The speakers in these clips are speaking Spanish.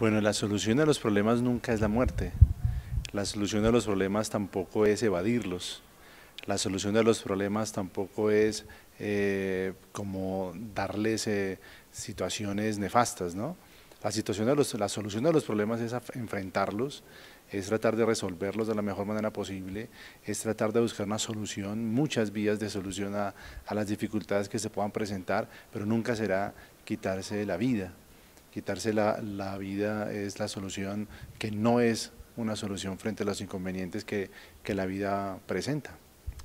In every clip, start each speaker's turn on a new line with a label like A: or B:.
A: Bueno, la solución a los problemas nunca es la muerte. La solución a los problemas tampoco es evadirlos. La solución a los problemas tampoco es eh, como darles eh, situaciones nefastas, ¿no? La, la solución a los problemas es enfrentarlos, es tratar de resolverlos de la mejor manera posible, es tratar de buscar una solución, muchas vías de solución a, a las dificultades que se puedan presentar, pero nunca será quitarse de la vida quitarse la, vida es la solución que no es una solución frente a los inconvenientes que, la vida presenta.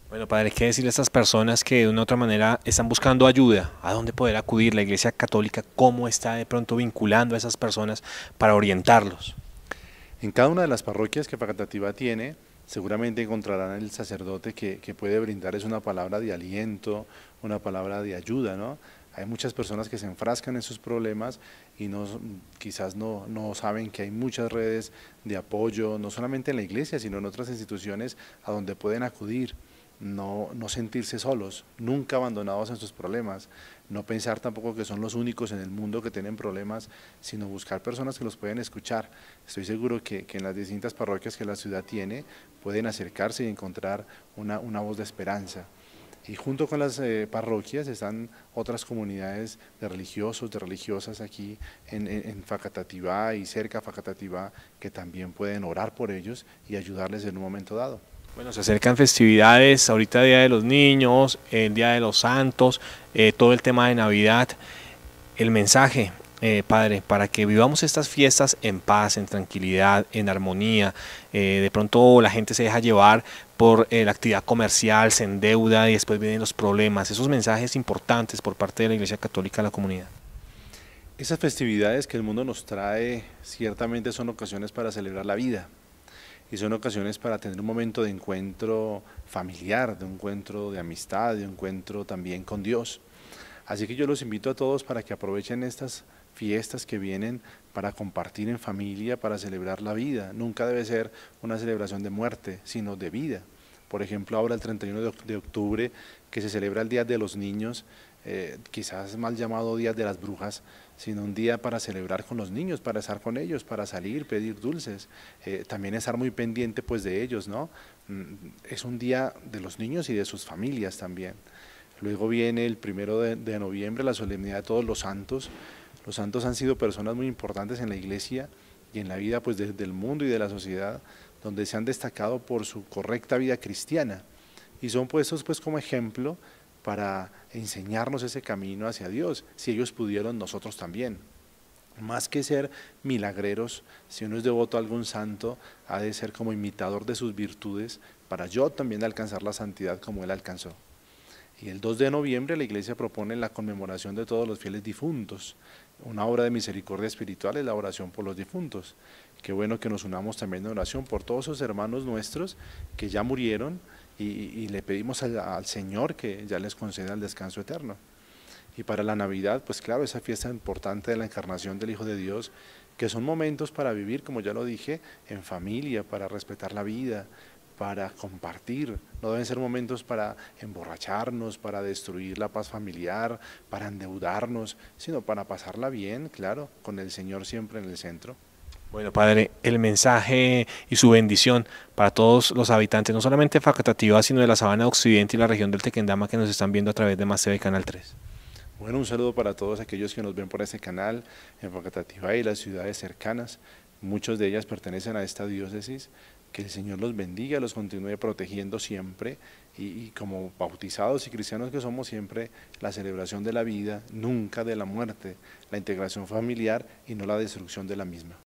B: Bueno, padre, ¿qué decirle a esas personas que de una u otra manera están buscando ayuda? ¿A dónde poder acudir? ¿La Iglesia Católica cómo está de pronto vinculando a esas personas para orientarlos? En cada una de las parroquias que Facatativa tiene, seguramente
A: encontrarán el sacerdote que, que puede brindarles una palabra de aliento, una palabra de ayuda, ¿no? Hay muchas personas que se enfrascan en sus problemas y no, quizás no, saben que hay muchas redes de apoyo, no solamente en la iglesia, sino en otras instituciones a donde pueden acudir. No, sentirse solos, nunca abandonados en sus problemas, no pensar tampoco que son los únicos en el mundo que tienen problemas, sino buscar personas que los pueden escuchar. Estoy seguro que, en las distintas parroquias que la ciudad tiene pueden acercarse y encontrar una, una voz de esperanza. Y junto con las eh, parroquias están otras comunidades de religiosos, de religiosas aquí en, Facatativá y cerca de Facatativá que también pueden orar por ellos y ayudarles en un momento dado. Bueno, se acercan
B: festividades, ahorita Día de los Niños, el Día de los Santos, eh, todo el tema de Navidad. El mensaje, eh, padre, para que vivamos estas fiestas en paz, en tranquilidad, en armonía. Eh, de pronto la gente se deja llevar por eh, la actividad comercial, se endeuda y después vienen los problemas. Esos mensajes importantes por parte de la Iglesia Católica a la comunidad.
A: Esas festividades que el mundo nos trae ciertamente son ocasiones para celebrar la vida y son ocasiones para tener un momento de encuentro familiar, de encuentro de amistad, de encuentro también con Dios. Así que yo los invito a todos para que aprovechen estas fiestas que vienen para compartir en familia, para celebrar la vida. Nunca debe ser una celebración de muerte, sino de vida. Por ejemplo, ahora el 31 de octubre, que se celebra el Día de los Niños, eh, quizás mal llamado Día de las Brujas, sino un día para celebrar con los niños, para estar con ellos, para salir, pedir dulces, eh, también estar muy pendiente pues de ellos, ¿no? Mm, es un día de los niños y de sus familias también. Luego viene el primero de noviembre, la solemnidad de todos los santos, los santos han sido personas muy importantes en la iglesia y en la vida pues del mundo y de la sociedad, donde se han destacado por su correcta vida cristiana y son puestos pues como ejemplo para enseñarnos ese camino hacia Dios. Si ellos pudieron, nosotros también. Más que ser milagreros, si uno es devoto a algún santo, ha de ser como imitador de sus virtudes para yo también alcanzar la santidad como él alcanzó. Y el 2 de noviembre la iglesia propone la conmemoración de todos los fieles difuntos, una obra de misericordia espiritual es la oración por los difuntos. Qué bueno que nos unamos también en oración por todos esos hermanos nuestros que ya murieron y, le pedimos al, al, Señor que ya les conceda el descanso eterno. Y para la Navidad, pues claro, esa fiesta importante de la encarnación del Hijo de Dios, que son momentos para vivir, como ya lo dije, en familia, para respetar la vida, para compartir, no deben ser momentos para emborracharnos, para destruir la paz familiar, para endeudarnos, sino para pasarla bien, claro, con el Señor siempre en el
B: centro. Bueno, Padre, el mensaje y su bendición para todos los habitantes, no solamente de Facatativá, sino de la Sabana Occidente y la región del Tequendama que nos están viendo a través de Maceo y Canal 3.
A: Bueno, un saludo para todos aquellos que nos ven por este canal, en Facatativá y las ciudades cercanas. Muchos de ellas pertenecen a esta diócesis que el Señor los bendiga, los continúe protegiendo siempre y, y, como bautizados y cristianos que somos siempre, la celebración de la vida, nunca de la muerte, la integración familiar y no la destrucción de la misma.